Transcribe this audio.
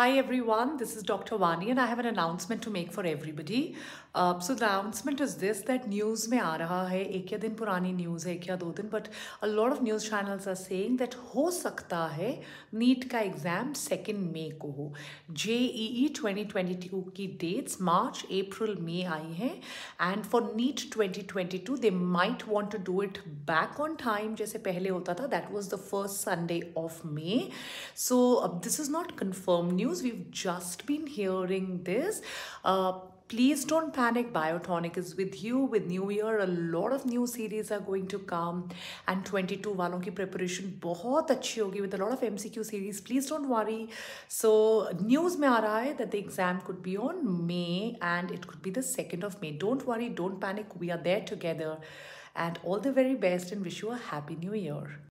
Hi everyone, this is Dr. Vani and I have an announcement to make for everybody. Uh, so the announcement is this that news mein aa raha hai, ek ya din purani news hai, ek ya do din, but a lot of news channels are saying that ho sakta hai NEET ka exam 2nd May ko ho. JEE 2022 ki dates March, April, May aayi hai, and for NEET 2022 they might want to do it back on time jaise pehle hota tha that was the first Sunday of May. So uh, this is not confirmed news news. We've just been hearing this. Uh, please don't panic. Biotonic is with you. With New Year, a lot of new series are going to come. And 22 वालों की preparation बहुत अच्छी होगी with a lot of MCQ series. Please don't worry. So news में आ रहा है that the exam could be on May and it could be the 2nd of May. Don't worry. Don't panic. We are there together. And all the very best and wish you a happy new year.